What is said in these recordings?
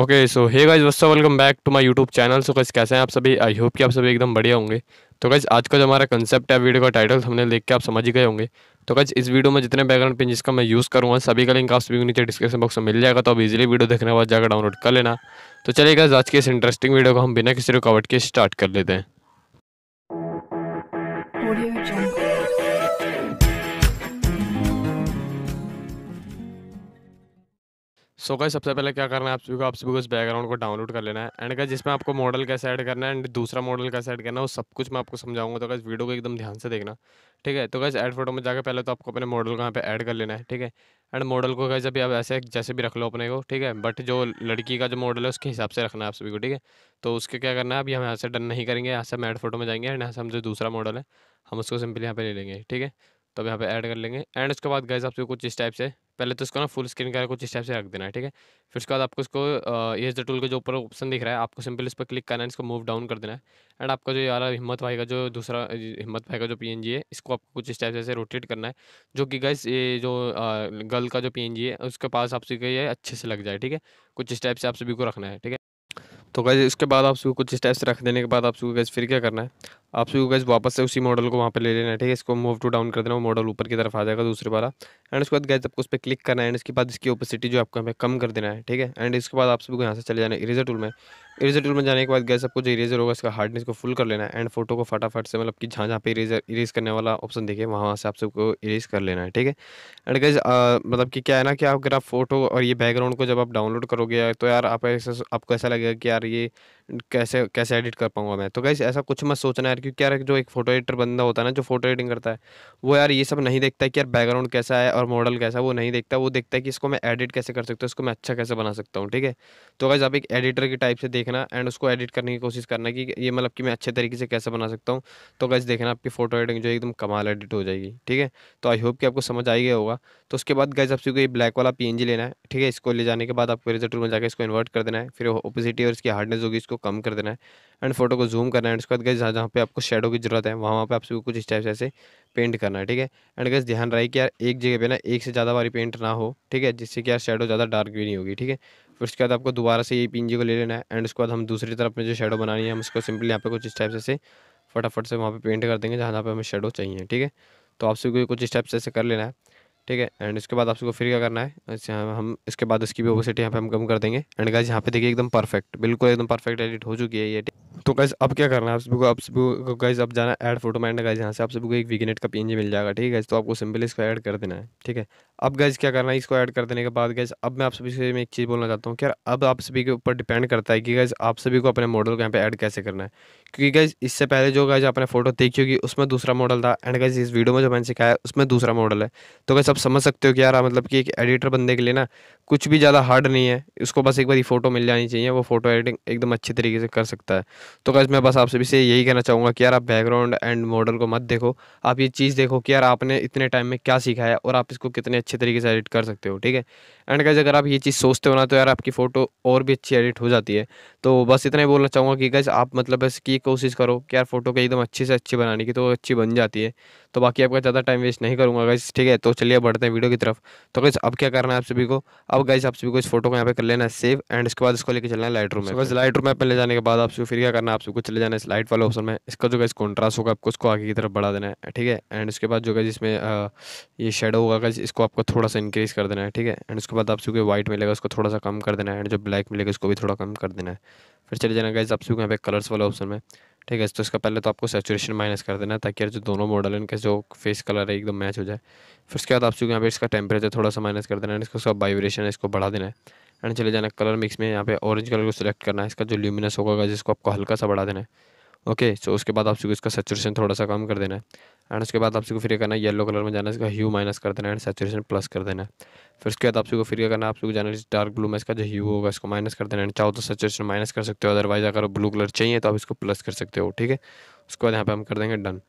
okay so hey guys वस्तु welcome back to my YouTube channel so guys कैसे हैं आप सभी आई होप कि आप सभी एकदम बढ़िया होंगे तो गज आज का जो हमारा कंसेप्ट है वीडियो का टाइटल हमने देख के आप समझ गए होंगे तो गज इस वीडियो में जितने बैकग्राउंड पिन जिसका मैं यूज़ करूँगा सभी का लिंक आप सभी नीचे डिस्क्रिप्शन बॉक्स में मिल जाएगा तो आप इजीली वीडियो देखने के बाद जाकर डाउनलोड कर लेना तो चलिए आज के इस इंटरेस्टिंग वीडियो को हम बिना किसी रुकावट के स्टार्ट कर लेते हैं सो गाइस सबसे पहले क्या करना है आप सभी को आप सभी को इस बैकग्राउंड को डाउनलोड कर लेना है एंड गाइस जिसमें आपको मॉडल कैसे ऐड करना है एंड दूसरा मॉडल कैसे ऐड करना है वो सब कुछ मैं आपको समझाऊंगा तो गाइस वीडियो को एकदम ध्यान से देखना ठीक है तो गाइस ऐड फोटो में जाकर पहले तो आपको अपने मॉडल को यहाँ पे ऐड कर लेना है ठीक है एंड मॉडल को गाइस अभी आप ऐसे जैसे भी रख लो अपने को ठीक है बट जो लड़की का जो मॉडल है उसके हिसाब से रखना है आप सभी को ठीक है तो उसके क्या करना है अभी हम यहाँ से डन नहीं करेंगे यहाँ से हम ऐड फोटो में जाएंगे एंड यहाँ से हम जो दूसरा मॉडल है हम उसको सिंपली यहाँ पे ले लेंगे ठीक है तो अब यहाँ पे ऐड कर लेंगे एंड उसके बाद गाइस आप सभी कुछ इस टाइप से पहले तो इसको ना फुल स्क्रीन करके कुछ स्टेप से रख देना है ठीक है फिर उसके बाद आपको इसको ये द टूल के जो ऊपर ऑप्शन दिख रहा है आपको सिंपल इस पर क्लिक करना है इसको मूव डाउन कर देना है एंड आपका जो यार हिम्मत भाई का जो दूसरा हिम्मत भाई का जो पी है इसको आपको कुछ स्टेप से रोटेट करना है जो कि गैस ये जो गर्ल का जो पी है उसके पास आप ये अच्छे से लग जाए ठीक है कुछ स्टेप से आप सभी को रखना है ठीक है तो गैस इसके बाद आप सबको कुछ स्टेप्स रख देने के बाद आप सबको गैस फिर क्या करना है आप सबको गैस वापस से उसी मॉडल को वहाँ पे ले लेना है ठीक है इसको मूव टू डाउन कर देना वो मॉडल ऊपर की तरफ आ जाएगा दूसरे बारा एंड उसके बाद गैस आपको उस पर क्लिक करना है एंड इसके बाद इसकी ओपेसिटी जो आपको हमें कम कर देना है ठीक है एंड इसके बाद आप सबको यहाँ से चले जाना है इरेजर टूल में इरेजर में जाने के बाद गैस आपको जो इरेजर होगा इसका हार्डनेस को फुल कर लेना है एंड फोटो को फटाफट से मतलब कि जहाँ जहाँ पे इरेजर इरेज करने वाला ऑप्शन देखे वहाँ से आप सबको इरेज कर लेना है ठीक है एंड गैस मतलब कि क्या है ना कि आप अगर आप फोटो और ये बैकग्राउंड को जब आप डाउनलोड करोगे तो यार आप ऐसा आपको ऐसा लगेगा कि यार ये कैसे कैसे एडिट कर पाऊँगा मैं तो गैस ऐसा कुछ मत सोचना यार क्योंकि यार जो एक फोटो एडिटर बंदा होता है ना जो फोटो एडिटिंग करता है वो यार ये सब नहीं देखता है कि यार बैकग्राउंड कैसा है और मॉडल कैसा है वो नहीं देखता वो देखता है कि इसको मैं एडिट कैसे कर सकता हूँ इसको मैं अच्छा कैसे बना सकता हूँ ठीक है तो गैस आप एक एडिटर के टाइप से देखना एंड उसको एडिट करने की कोशिश करना कि ये मतलब कि मैं अच्छे तरीके से कैसे बना सकता हूँ तो गैस देखना आपकी फोटो एडिटिंग जो एकदम कमाल एडिट हो जाएगी ठीक है तो आई होप कि आपको समझ आई गया होगा तो उसके बाद गैस आपको कोई ब्लैक वाला पी लेना है ठीक है इसको ले जाने के बाद आपको रिजल्ट में जाकर इसको इन्वर्ट कर देना है फिर ओपोजिटी और इसकी हार्डनेस होगी इसको कम कर देना है एंड फोटो को जूम करना है एंड उसके बाद गैस जहाँ जहाँ पे आपको शेडो की जरूरत है वहाँ वहाँ पे आप सभी कुछ इस टाइप से ऐसे पेंट करना है ठीक है एंड गैस ध्यान रहे कि यार एक जगह पे ना एक से ज़्यादा बारी पेंट ना हो ठीक है जिससे कि यार शेडो ज़्यादा डार्क भी नहीं होगी ठीक है फिर उसके बाद आपको दोबारा से ये पी को ले लेना है एंड उसके बाद हम दूसरी तरफ में जो शेडो बनानी है हम उसको सिंपली यहाँ पे कुछ इस टाइप से फटाफट से वहाँ पर पेंट कर देंगे जहाँ जहाँ पर हमें शेडो चाहिए ठीक है तो आप सभी कुछ स्टेप्स ऐसे कर लेना है ठीक है एंड इसके बाद आप सबको फिर क्या करना है अच्छा हम इसके बाद इसकी भी ओपोसिटी यहाँ पे हम कम कर देंगे एंड गाइज यहाँ पे देखिए एकदम परफेक्ट बिल्कुल एकदम परफेक्ट एडिट हो चुकी है ये तो गाइज अब क्या करना है आप सबको आप सबको गैस अब जाना ऐड फोटो में एंड गाइज यहाँ से आप सबको एक विगनेट का पीएनजी मिल जाएगा ठीक है तो आपको सिंपल इसको ऐड कर देना है ठीक है अब गैस क्या करना है इसको ऐड कर देने के बाद गाइज अब मैं आप सभी से एक चीज़ बोलना चाहता हूँ कि यार अब आप सभी के ऊपर डिपेंड करता है कि गैस आप सभी को अपने मॉडल को यहाँ पर ऐड कैसे करना है क्योंकि गाइज इससे पहले जो गाइज आपने फोटो देखी होगी उसमें दूसरा मॉडल था एंड गाइज इस वीडियो में जो मैंने सिखाया उसमें दूसरा मॉडल है तो गाइज आप समझ सकते हो कि यार मतलब कि एक एडिटर बनने के लिए ना कुछ भी ज़्यादा हार्ड नहीं है उसको बस एक बार फोटो मिल जानी चाहिए वो फोटो एडिटिंग एकदम अच्छे तरीके से कर सकता है तो गैस मैं बस आप सभी से यही कहना चाहूँगा कि यार आप बैकग्राउंड एंड मॉडल को मत देखो आप ये चीज़ देखो कि यार आपने इतने टाइम में क्या सीखा है और आप इसको कितने अच्छे तरीके से एडिट कर सकते हो ठीक है एंड गैस अगर आप ये चीज़ सोचते हो ना तो यार आपकी फ़ोटो और भी अच्छी एडिट हो जाती है तो बस इतना ही बोलना चाहूँगा कि गैस आप मतलब बस की कोशिश करो कि यार फ़ोटो को एकदम अच्छे से अच्छी बनाने की तो अच्छी बन जाती है तो बाकी आपका ज़्यादा टाइम वेस्ट नहीं करूँगा गैस ठीक है तो चलिए बढ़ते हैं वीडियो की तरफ तो गैस अब क्या करना है आप सभी को अब गैस आप सभी को इस फोटो को यहाँ पे कर लेना है सेव एंड इसके बाद इसको लेकर चलना है लाइट रूम में बस लाइट रूम में ले जाने के बाद आप फिर क्या करना है आप सबको चले जाना है इस लाइट वाले ऑप्शन में इसका जो गाइज कॉन्ट्रास्ट होगा आपको उसको आगे की तरफ बढ़ा देना है ठीक है एंड उसके बाद जो गाइज इसमें ये शेडो होगा गाइज इसको आपको थोड़ा सा इंक्रीज़ कर देना है ठीक है एंड उसके बाद आप सबको वाइट मिलेगा उसको थोड़ा सा कम कर देना है एंड जो ब्लैक मिलेगा उसको भी थोड़ा कम कर देना है फिर चले जाना गाइज आप सबको यहाँ पे कलर्स वाला ऑप्शन में ठीक है तो इसका पहले तो आपको सेचुरेशन माइनस कर देना है ताकि जो दोनों मॉडल इनके जो फेस कलर है एकदम मैच हो जाए फिर उसके बाद आप सबको यहाँ पे इसका टेम्परेचर थोड़ा सा माइनस कर देना है इसको उसका वाइब्रेशन है इसको बढ़ा देना है एंड चले जाना कलर मिक्स में यहाँ पे ऑरेंज कलर को सिलेक्ट करना है इसका जो ल्यूमिनस होगा जिसको आपको हल्का सा बढ़ा देना है ओके सो उसके बाद आप इसका सेचुरेशन थोड़ा सा कम कर देना है एंड उसके बाद आप आपको फिर करना है येलो कलर में जाना है इसका ह्यू माइनस कर देना है एंड सेचुरेशन प्लस कर देना है फिर उसके बाद आप आपको फिर करना है आप आपको जाना है डार्क ब्लू में इसका जो ह्यू होगा इसको माइनस कर देना है चाहो तो सेचुरेशन माइनस कर सकते हो अदरवाइज अगर ब्लू कलर चाहिए तो आप इसको प्लस कर सकते हो ठीक है उसके बाद यहाँ पर हम कर देंगे डन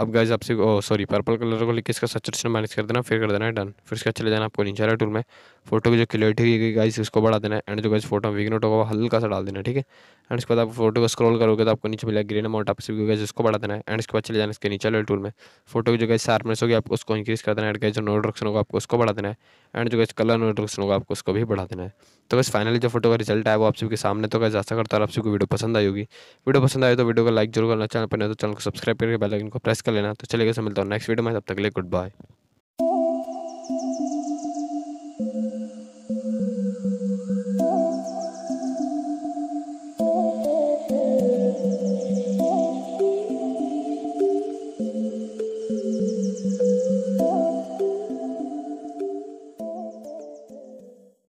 अब गाइज आपसे सॉरी पर्पल कलर को लेकर इसका सचर से माइनस कर देना फिर कर देना है डन फिर इसका चले जाना आपको नीचे वाला टूल में फोटो की जो क्लियरिटी होगी गाइज उसको बढ़ा देना है एंड जो गाइज फोटो नोट होगा हल्का सा डाल देना ठीक है एंड इसके बाद आप फोटो को स्क्रॉल करोगे तो आपको नीचे मिला ग्रीन अमाउंट आप भी गाइज उसको बढ़ा देना है एंड इसके बाद चले जाना इसके नीचे वाले टूल में फोटो की जो गाइज शार्पनेस होगी आपको उसको इंक्रीज कर देना है एंड गाइज जो नोट रक्शन होगा आपको उसको बढ़ा देना है एंड जो गाइज कलर नोट रक्शन होगा आपको उसको भी बढ़ा देना है तो बस फाइनली जो फोटो का रिजल्ट आया वो आप सबके सामने तो गाइज आशा करता है आप सबको वीडियो पसंद आई होगी वीडियो पसंद आए तो वीडियो को लाइक जरूर करना चैनल पर नहीं तो चैनल को सब्सक्राइब करके बेलाइकन को प्रेस कर लेना तो चलेगा मिलता हूँ नेक्स्ट वीडियो में तब तक ले गुड बाय